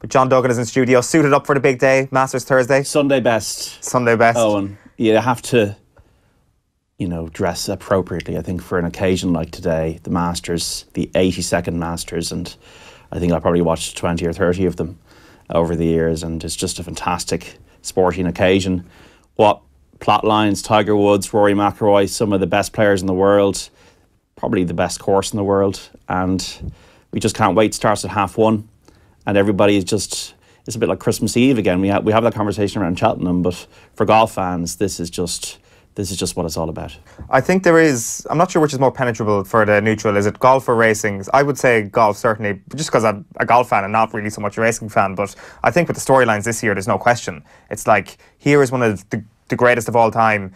But John Duggan is in studio, suited up for the big day, Masters Thursday. Sunday best. Sunday best. Owen, you have to, you know, dress appropriately. I think for an occasion like today, the Masters, the 82nd Masters, and I think I probably watched 20 or 30 of them over the years, and it's just a fantastic sporting occasion. What plot lines, Tiger Woods, Rory McIlroy, some of the best players in the world, probably the best course in the world, and we just can't wait. Starts at half one and everybody is just it's a bit like Christmas Eve again. We have we have that conversation around Cheltenham, but for golf fans, this is just this is just what it's all about. I think there is. I'm not sure which is more penetrable for the neutral. Is it golf or racing? I would say golf certainly, just because I'm a golf fan and not really so much a racing fan. But I think with the storylines this year, there's no question. It's like here is one of the, the greatest of all time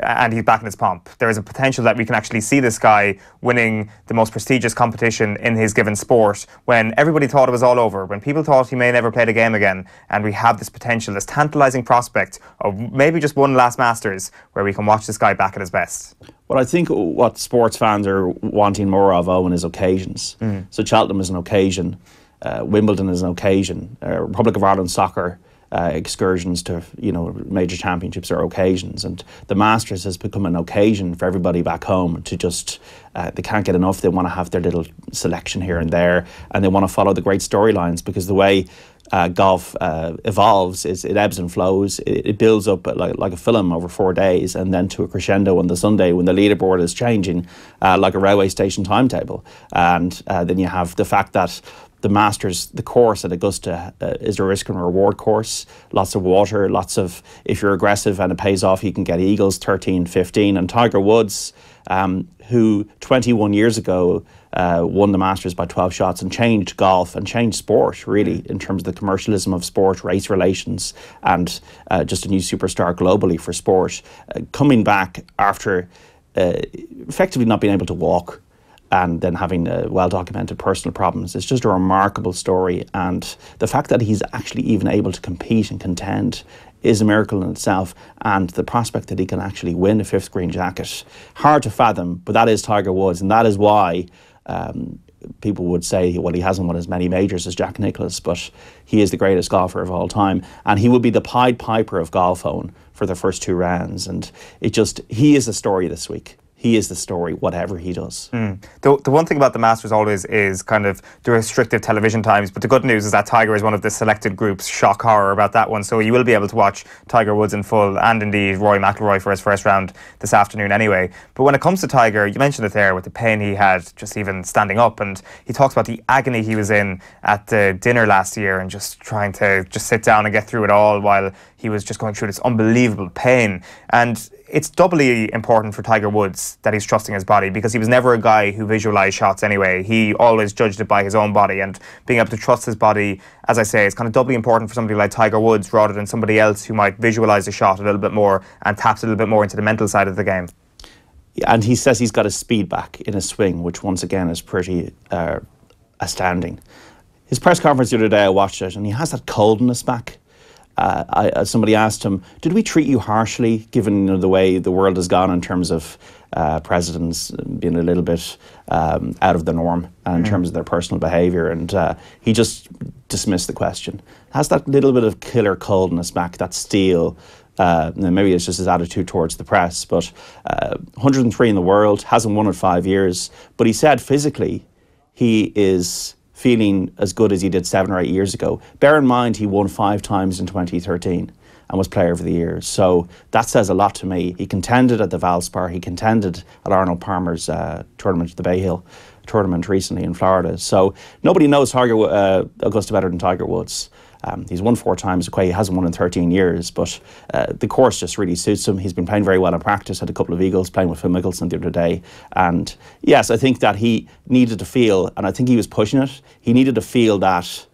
and he's back in his pomp. There is a potential that we can actually see this guy winning the most prestigious competition in his given sport when everybody thought it was all over, when people thought he may never play the game again, and we have this potential, this tantalizing prospect of maybe just one last Masters where we can watch this guy back at his best. But I think what sports fans are wanting more of, Owen, is occasions. Mm. So Cheltenham is an occasion, uh, Wimbledon is an occasion, uh, Republic of Ireland soccer uh, excursions to you know major championships or occasions, and the Masters has become an occasion for everybody back home to just uh, they can't get enough. They want to have their little selection here and there, and they want to follow the great storylines because the way uh, golf uh, evolves is it ebbs and flows. It, it, builds up uh, like, like a film over four days and then to a crescendo on the Sunday when the leaderboard is changing uh, like a railway station timetable. And uh, then you have the fact that the master's the course at Augusta uh, is a risk and reward course. Lots of water, lots of if you're aggressive and it pays off, you can get eagles 13, 15, and Tiger Woods, um, who 21 years ago uh, won the Masters by 12 shots and changed golf and changed sport really mm. in terms of the commercialism of sport, race relations, and uh, just a new superstar globally for sport. Uh, coming back after uh, effectively not being able to walk and then having well documented personal problems. It's just a remarkable story. And the fact that he's actually even able to compete and contend is a miracle in itself. And the prospect that he can actually win a fifth green jacket, hard to fathom, but that is Tiger Woods. And that is why. Um, people would say, well, he hasn't won as many majors as Jack Nicklaus, but he is the greatest golfer of all time. And he would be the Pied Piper of golf own for the first two rounds. And it just, he is the story this week he is the story, whatever he does. Mm. The, the one thing about the Masters always is kind of the restrictive television times, but the good news is that Tiger is one of the selected groups. Shock horror about that one. So you will be able to watch Tiger Woods in full and indeed Roy McIlroy for his first round this afternoon anyway. But when it comes to Tiger, you mentioned it there with the pain he had just even standing up, and he talks about the agony he was in at the dinner last year and just trying to just sit down and get through it all while he was just going through this unbelievable pain. And it's doubly important for Tiger Woods that he's trusting his body because he was never a guy who visualized shots anyway. He always judged it by his own body and being able to trust his body, as I say, is kind of doubly important for somebody like Tiger Woods rather than somebody else who might visualize the shot a little bit more and taps a little bit more into the mental side of the game. And he says he's got his speed back in his swing, which once again is pretty uh, astounding. His press conference the other day, I watched it, and he has that coldness back uh, I, uh, somebody asked him, "Did we treat you harshly, given you know, the way the world has gone in terms of uh, presidents being a little bit um, out of the norm in mm. terms of their personal behavior?" And uh, he just dismissed the question. Has that little bit of killer coldness back, that steel. Uh, maybe it's just his attitude towards the press, but uh, 103 in the world hasn't won in five years. But he said physically, he is feeling as good as he did seven or eight years ago. Bear in mind, he won five times in 2013 and was player of the year. So that says a lot to me. He contended at the Valspar, he contended at Arnold Palmer's uh, tournament, the Bay Hill tournament recently in Florida. So nobody knows Tiger, uh, Augusta better than Tiger Woods. Um, he's won four times. Quite, he hasn't won in 13 years, but uh, the course just really suits him. He's been playing very well in practice. Had a couple of eagles playing with Phil Mickelson the other day, and yes, I think that he needed to feel, and I think he was pushing it. He needed to feel that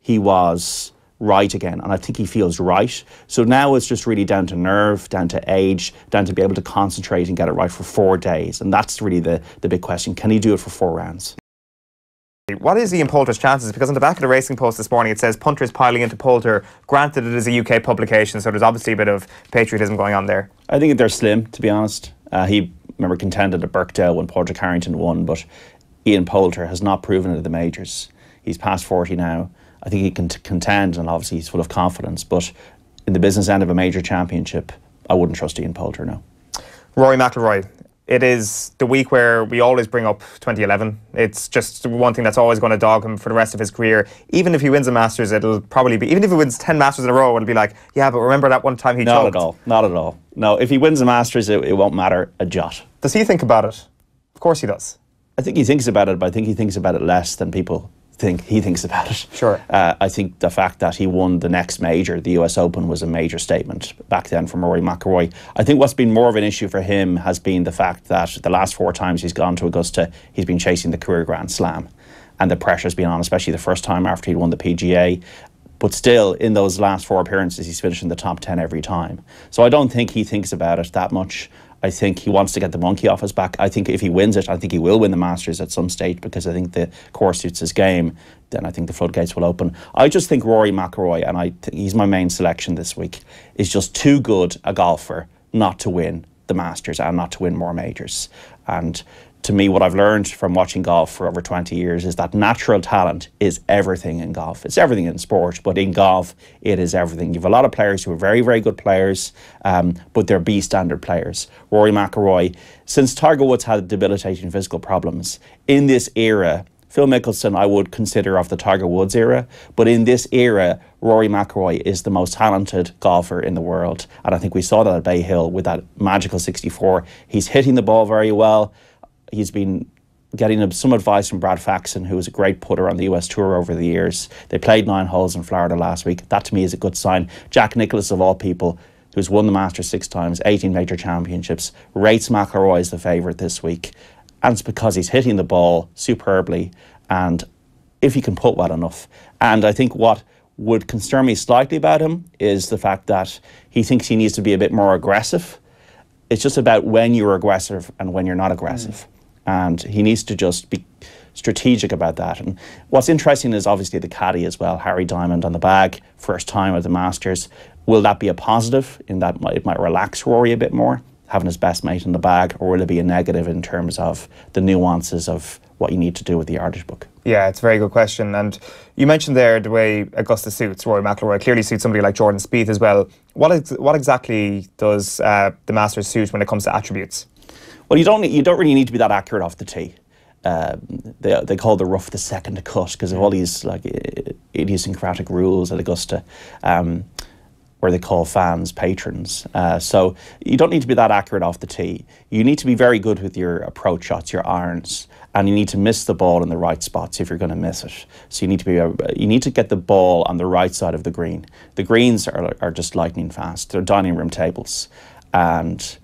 he was right again. And I think he feels right. So now it's just really down to nerve, down to age, down to be able to concentrate and get it right for four days. And that's really the, the big question. Can he do it for four rounds? What is Ian Poulter's chances? Because on the back of the Racing Post this morning, it says punters piling into Poulter. Granted, it is a UK publication, so there's obviously a bit of patriotism going on there. I think they're slim, to be honest. Uh, he, remember, contended at Birkdale when Porter Carrington won, but Ian Poulter has not proven it at the majors. He's past 40 now. I think he can contend, and obviously he's full of confidence, but in the business end of a major championship, I wouldn't trust Ian Poulter, no. Rory McIlroy, it is the week where we always bring up 2011. It's just one thing that's always going to dog him for the rest of his career. Even if he wins a Masters, it'll probably be, even if he wins 10 Masters in a row, it'll be like, yeah, but remember that one time he Not at all. Not at all. No, if he wins a Masters, it, it won't matter a jot. Does he think about it? Of course he does. I think he thinks about it, but I think he thinks about it less than people think he thinks about it. Sure. Uh, I think the fact that he won the next major, the U.S. Open, was a major statement back then from Rory McIlroy. I think what's been more of an issue for him has been the fact that the last four times he's gone to Augusta, he's been chasing the career Grand Slam, and the pressure's been on, especially the first time after he'd won the PGA. But still, in those last four appearances, he's finished in the top 10 every time. So I don't think he thinks about it that much. I think he wants to get the monkey off his back. I think if he wins it, I think he will win the Masters at some stage because I think the course suits his game. Then I think the floodgates will open. I just think Rory McIlroy, and I he's my main selection this week, is just too good a golfer not to win the Masters and not to win more majors. And to me, what I've learned from watching golf for over 20 years is that natural talent is everything in golf. It's everything in sport, but in golf, it is everything. You have a lot of players who are very, very good players, um, but they're B standard players. Rory McIlroy, since Tiger Woods had debilitating physical problems, in this era, Phil Mickelson, I would consider of the Tiger Woods era, but in this era, Rory McIlroy is the most talented golfer in the world, and I think we saw that at Bay Hill with that magical 64. He's hitting the ball very well, he's been getting some advice from Brad Faxon, who is a great putter on the US Tour over the years. They played nine holes in Florida last week. That to me is a good sign. Jack Nicholas, of all people, who's won the Masters six times, 18 major championships, rates McElroy as the favourite this week. And it's because he's hitting the ball superbly and if he can put well enough. And I think what would concern me slightly about him is the fact that he thinks he needs to be a bit more aggressive. It's just about when you're aggressive and when you're not aggressive. Mm and he needs to just be strategic about that. And what's interesting is obviously the caddy as well, Harry Diamond on the bag, first time at the Masters. Will that be a positive in that it might relax Rory a bit more, having his best mate in the bag, or will it be a negative in terms of the nuances of what you need to do with the Irish book? Yeah, it's a very good question. And you mentioned there the way Augusta suits Rory McIlroy. Clearly suits somebody like Jordan Spieth as well. What, ex what exactly does uh, the Masters suit when it comes to attributes? Well, you don't, you don't really need to be that accurate off the tee. Um, they, they call the rough the second cut because of all these like idiosyncratic rules at Augusta, um, where they call fans patrons. Uh, so you don't need to be that accurate off the tee. You need to be very good with your approach shots, your irons, and you need to miss the ball in the right spots if you're going to miss it. So you need to be uh, you need to get the ball on the right side of the green. The greens are, are just lightning fast. They're dining room tables, and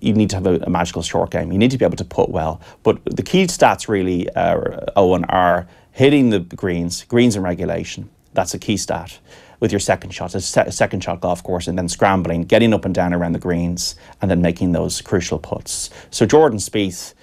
you need to have a, a, magical short game. You need to be able to put well. But the key stats really, uh, Owen, are hitting the greens, greens in regulation. That's a key stat with your second shot, a se second shot golf course, and then scrambling, getting up and down around the greens, and then making those crucial putts. So Jordan Spieth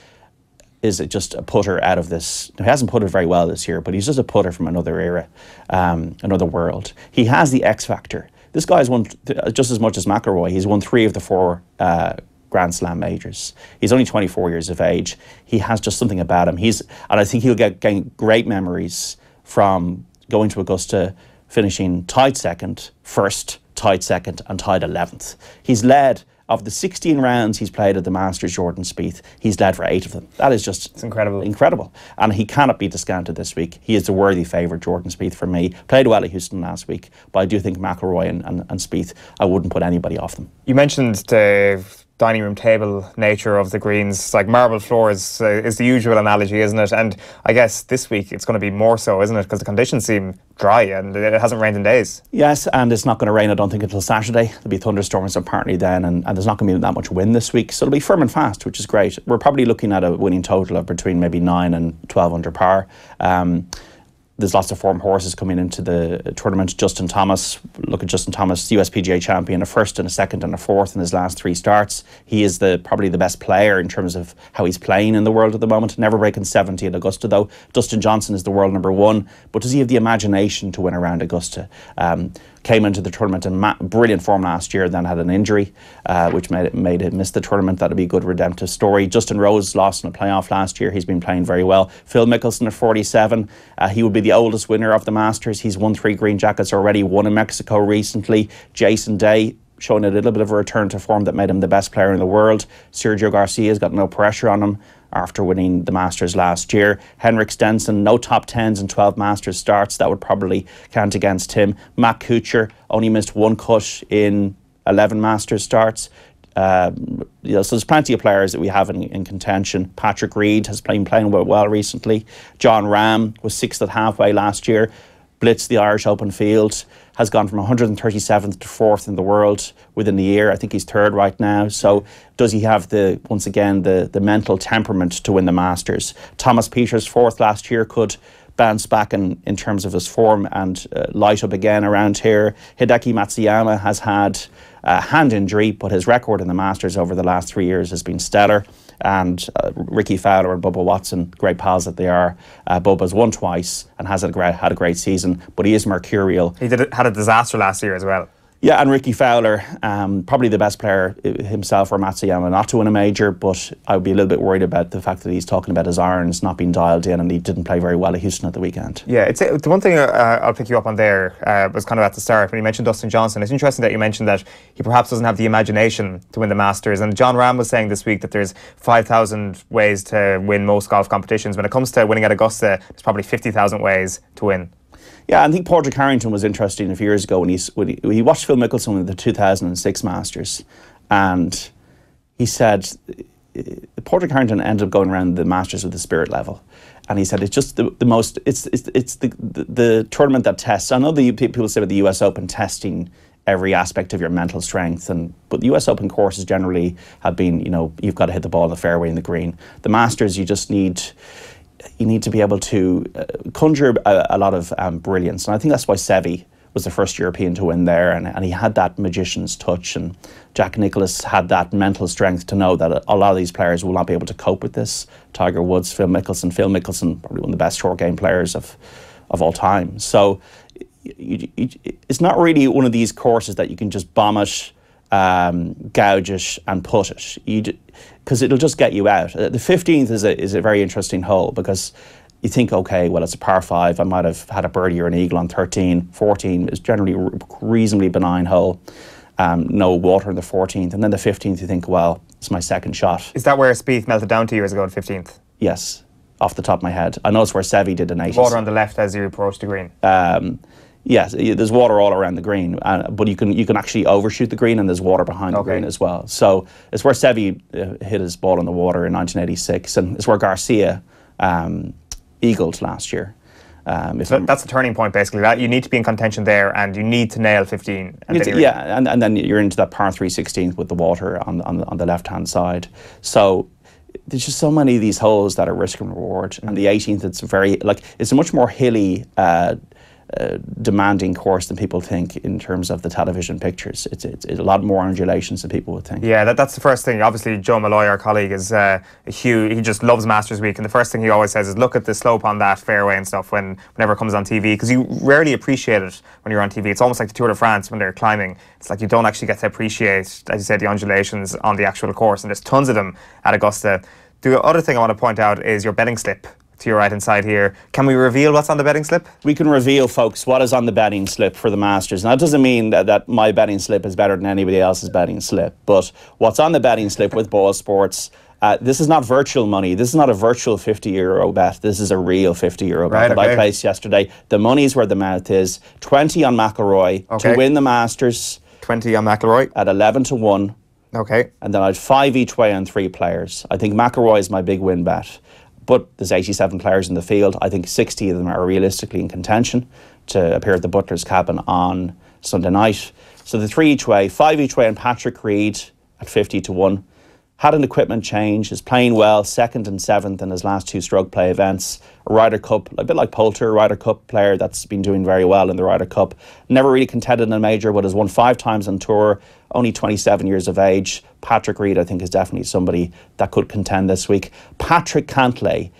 is just a putter out of this. He hasn't putted very well this year, but he's just a putter from another era, um, another world. He has the X factor. This has won uh, just as much as McIlroy. He's won three of the four uh, Grand Slam majors. He's only 24 years of age. He has just something about him. He's, and I think he'll get, get great memories from going to Augusta, finishing tied second, first, tied second, and tied 11th. He's led of the 16 rounds he's played at the Masters, Jordan Spieth, he's led for eight of them. That is just it's incredible. Incredible. And he cannot be discounted this week. He is a worthy favourite, Jordan Spieth, for me. Played well at Houston last week, but I do think McElroy and, and, and Spieth, I wouldn't put anybody off them. You mentioned Dave dining room table nature of the greens, like marble floors, uh, is the usual analogy, isn't it? And I guess this week it's going to be more so, isn't it? Because the conditions seem dry and it hasn't rained in days. Yes, and it's not going to rain, I don't think, until Saturday. There'll be thunderstorms apparently then, and, and there's not going to be that much wind this week. So it'll be firm and fast, which is great. We're probably looking at a winning total of between maybe 9 and 12 under par. Um, there's lots of form horses coming into the tournament. Justin Thomas, look at Justin Thomas, USPGA champion, a first and a second and a fourth in his last three starts. He is the probably the best player in terms of how he's playing in the world at the moment. Never breaking 70 at Augusta though. Dustin Johnson is the world number one, but does he have the imagination to win around Augusta? Um, came into the tournament in brilliant form last year, then had an injury, uh, which made it, made it miss the tournament. that would be a good redemptive story. Justin Rose lost in a playoff last year. He's been playing very well. Phil Mickelson at 47, uh, he would be the oldest winner of the Masters. He's won three green jackets already, one in Mexico recently. Jason Day, showing a little bit of a return to form that made him the best player in the world. Sergio Garcia's got no pressure on him after winning the Masters last year. Henrik Stenson, no top 10s and 12 Masters starts. That would probably count against him. Matt Kuchar only missed one cut in 11 Masters starts. Um, you know, so there's plenty of players that we have in, in contention. Patrick Reed has been playing well recently. John Ram was sixth at halfway last year blitzed the Irish open field, has gone from 137th to fourth in the world within the year. I think he's third right now. So does he have the once again the the mental temperament to win the Masters? Thomas Peters fourth last year could bounce back in, in terms of his form and uh, light up again around here. Hideki Matsuyama has had a hand injury, but his record in the Masters over the last three years has been stellar. And uh, Ricky Fowler and Bubba Watson, great pals that they are. Uh, Bubba's won twice and has had a great, had a great season, but he is mercurial. He did, had a disaster last year as well. Yeah, and Ricky Fowler, um, probably the best player uh, himself or Matsuyama not to win a major, but I would be a little bit worried about the fact that he's talking about his irons not being dialed in and he didn't play very well at Houston at the weekend. Yeah, it's the one thing uh, I'll pick you up on there uh, was kind of at the start when you mentioned Dustin Johnson. It's interesting that you mentioned that he perhaps doesn't have the imagination to win the Masters. And John Ram was saying this week that there's 5,000 ways to win most golf competitions. When it comes to winning at Augusta, there's probably 50,000 ways to win. Yeah, I think Padraig Harrington was interesting a few years ago when he, when he, he watched Phil Mickelson in the 2006 Masters, and he said Padraig Harrington ended up going around the Masters with the spirit level, and he said it's just the, the most it's it's, it's the, the, the tournament that tests. I know the people say about the U.S. Open testing every aspect of your mental strength and but the US Open courses generally have been you know you've got to hit the ball in the fairway in the green the masters you just need you need to be able to uh, conjure a, a, lot of um, brilliance. And I think that's why Seve was the first European to win there. And, and he had that magician's touch. And Jack Nicholas had that mental strength to know that a lot of these players will not be able to cope with this. Tiger Woods, Phil Mickelson. Phil Mickelson, probably one of the best short game players of, of all time. So you, you, it's not really one of these courses that you can just bomb it um, gouge it and put it. Because it'll just get you out. Uh, the 15th is a, is a very interesting hole because you think, okay, well, it's a par five. I might have had a birdie or an eagle on 13. 14 is generally a reasonably benign hole. Um, no water in the 14th. And then the 15th, you think, well, it's my second shot. Is that where Spieth melted down two years ago at 15th? Yes, off the top of my head. I know it's where Sevi did an 80. Water on the left as you approach the green. Um, Yes, there's water all around the green, uh, but you can you can actually overshoot the green, and there's water behind okay. the green as well. So it's where Seve uh, hit his ball in the water in 1986, and it's where Garcia um, eagled last year. Um, so that's the turning point, basically. That you need to be in contention there, and you need to nail 15. And yeah, and, and then you're into that par 3 16th with the water on on, on the left hand side. So there's just so many of these holes that are risk and reward. Mm -hmm. And the 18th, it's very like it's a much more hilly uh, uh, demanding course than people think in terms of the television pictures. It's, it's, it's, a lot more undulations than people would think. Yeah, that, that's the first thing. Obviously, Joe Malloy, our colleague, is uh, a huge, he just loves Masters Week. And the first thing he always says is look at the slope on that fairway and stuff when whenever it comes on TV, because you rarely appreciate it when you're on TV. It's almost like the Tour de France when they're climbing. It's like you don't actually get to appreciate, as you said, the undulations on the actual course. And there's tons of them at Augusta. The other thing I want to point out is your betting slip to your right hand side here. Can we reveal what's on the betting slip? We can reveal, folks, what is on the betting slip for the Masters. Now, that doesn't mean that, that my betting slip is better than anybody else's betting slip, but what's on the betting slip with Ball Sports. Uh, this is not virtual money. This is not a virtual 50 euro bet. This is a real 50 euro bet right, that okay. I placed yesterday. The money's where the mouth is. 20 on McElroy okay. to win the Masters. 20 on McElroy. At 11 to 1. Okay. And then I had five each way on three players. I think McElroy is my big win bet. But there's 87 players in the field. I think 60 of them are realistically in contention to appear at the Butler's cabin on Sunday night. So the three each way, five each way on Patrick Reed at 50 to 1, had an equipment change, is playing well, second and seventh in his last two stroke play events. A Ryder Cup, a bit like Poulter, a Ryder Cup player that's been doing very well in the Ryder Cup. Never really contended in a major, but has won five times on tour, only 27 years of age. Patrick Reed, I think, is definitely somebody that could contend this week. Patrick Cantley,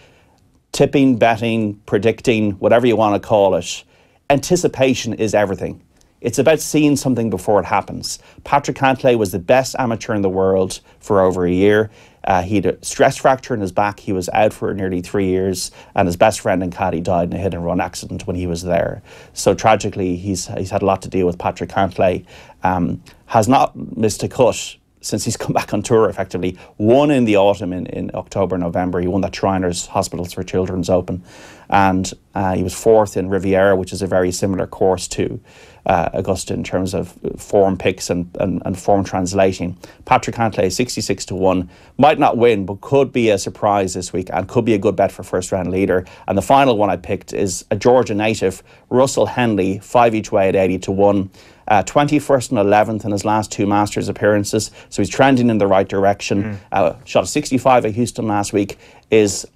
tipping, betting, predicting, whatever you want to call it. Anticipation is everything. It's about seeing something before it happens. Patrick Cantlay was the best amateur in the world for over a year. Uh, he had a stress fracture in his back. He was out for nearly three years, and his best friend and caddy died in a hit and run accident when he was there. So tragically, he's he's had a lot to deal with. Patrick Cantlay um, has not missed a cut since he's come back on tour effectively, won in the autumn in, in October, November. He won that Shriners Hospitals for Children's Open. And uh, he was fourth in Riviera, which is a very similar course to uh, Augusta in terms of form picks and, and, and form translating. Patrick Cantlay, 66 to 1, might not win, but could be a surprise this week and could be a good bet for first round leader. And the final one I picked is a Georgia native, Russell Henley, 5 each way at 80 to 1 uh, 21st and 11th in his last two Masters appearances. So he's trending in the right direction. Mm. Uh, shot a 65 at Houston last week, is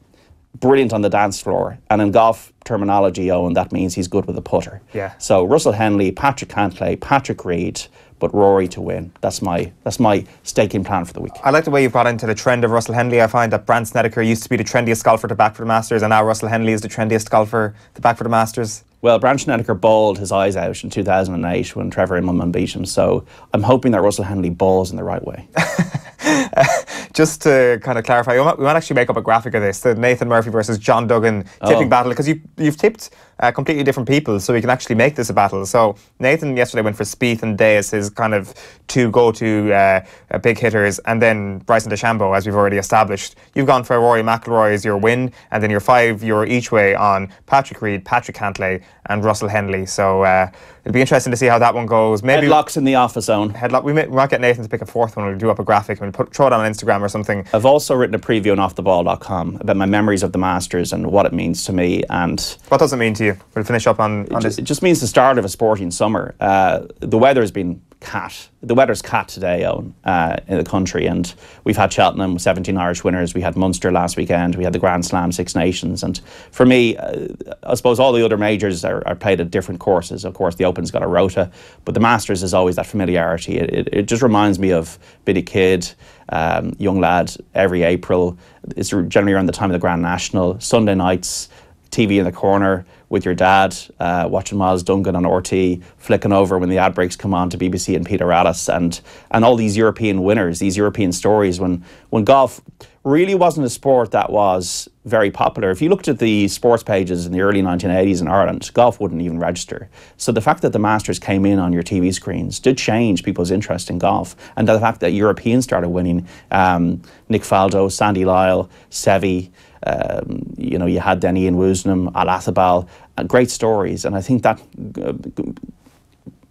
brilliant on the dance floor. And in golf terminology, Owen, that means he's good with a putter. Yeah. So Russell Henley, Patrick Cantlay, Patrick Reed, but Rory to win. That's my that's my staking plan for the week. I like the way you brought into the trend of Russell Henley. I find that Brant Snedeker used to be the trendiest golfer to back for the Masters, and now Russell Henley is the trendiest golfer to back for the Masters. Well, Branch Snedeker bawled his eyes out in 2008 when Trevor Immelman beat him, so I'm hoping that Russell Henley balls in the right way. just to kind of clarify, we might, we might, actually make up a graphic of this, the Nathan Murphy versus John Duggan tipping oh. battle, because you, you've tipped uh, completely different people, so we can actually make this a battle. So Nathan yesterday went for Spieth and Day as his kind of two go-to uh, uh, big hitters, and then Bryson DeChambeau, as we've already established. You've gone for Rory McIlroy as your win, and then your five, you're each way on Patrick Reed, Patrick Cantley, and Russell Henley. So uh, it'll be interesting to see how that one goes. Maybe headlocks in the office zone. Headlock. We, may, we might get Nathan to pick a fourth one. we do up a graphic and put, throw it on Instagram or something. I've also written a preview on offtheball.com about my memories of the Masters and what it means to me. And what does it mean to you? We'll finish up on. on it, this. it just means the start of a sporting summer. Uh, the weather has been cat. The weather's cat today on, uh, in the country, and we've had Cheltenham with 17 Irish winners. We had Munster last weekend. We had the Grand Slam Six Nations, and for me, uh, I suppose all the other majors are, are, played at different courses. Of course, the Open's got a rota, but the Masters is always that familiarity. It, it, it just reminds me of being a kid, um, young lad. Every April, it's generally around the time of the Grand National Sunday nights. TV in the corner, with your dad, uh, watching Miles Duncan on RT, flicking over when the ad breaks come on to BBC and Peter Alice, and and all these European winners, these European stories. When when golf really wasn't a sport that was very popular. If you looked at the sports pages in the early 1980s in Ireland, golf wouldn't even register. So the fact that the Masters came in on your TV screens did change people's interest in golf. And the fact that Europeans started winning, um, Nick Faldo, Sandy Lyle, Seve. Um, you know, you had Denny and Woosnam, Al Athabal, uh, great stories. And I think that uh,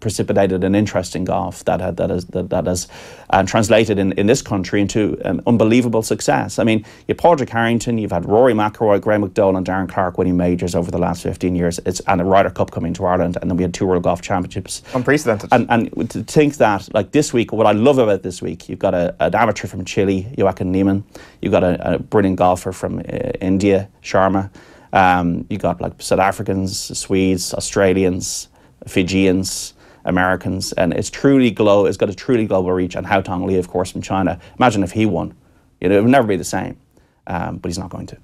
precipitated an interest in golf that that has that, that has uh, translated in, in this country into um, unbelievable success. I mean, you have Padraig Harrington, you've had Rory McIlroy, Graham McDowell, and Darren Clark winning majors over the last fifteen years. It's and a Ryder Cup coming to Ireland, and then we had two World Golf Championships. Unprecedented. And and to think that like this week, what I love about this week, you've got a, an amateur from Chile, Joaquin Neiman. You've got a, a brilliant golfer from uh, India, Sharma. Um, you got like South Africans, Swedes, Australians, Fijians, Americans, and it's truly global. It's got a truly global reach. And Hao Tong Li, of course, from China. Imagine if he won, you know, it would never be the same. Um, but he's not going to.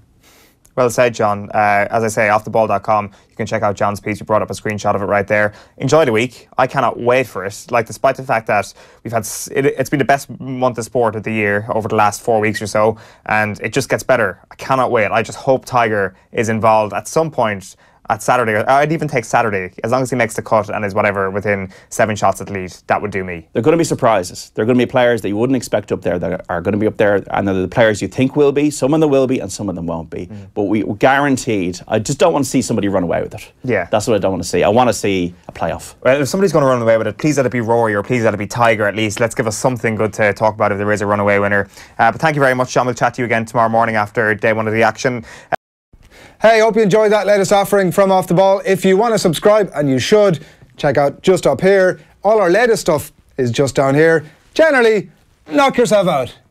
Well said, John. Uh, as I say, offtheball.com, you can check out John's piece. You brought up a screenshot of it right there. Enjoy the week. I cannot wait for it. Like, despite the fact that we've had, it, has been the best month of sport of the year over the last four weeks or so, and it just gets better. I cannot wait. I just hope Tiger is involved at some point at Saturday. I'd even take Saturday as long as he makes the cut and is whatever within seven shots at least. That would do me. there are going to be surprises. there are going to be players that you wouldn't expect up there that are going to be up there, and are the players you think will be. Some of them will be, and some of them won't be. Mm. But we guaranteed. I just don't want to see somebody run away with it. Yeah, that's what I don't want to see. I want to see a playoff. Well, if somebody's going to run away with it, please let it be Rory or please let it be Tiger. At least let's give us something good to talk about if there is a runaway winner. Uh, but thank you very much, John. We'll chat to you again tomorrow morning after day one of the action. Hey, hope you enjoyed that latest offering from Off the Ball. If you want to subscribe, and you should, check out just up here. All our latest stuff is just down here. Generally, knock yourself out.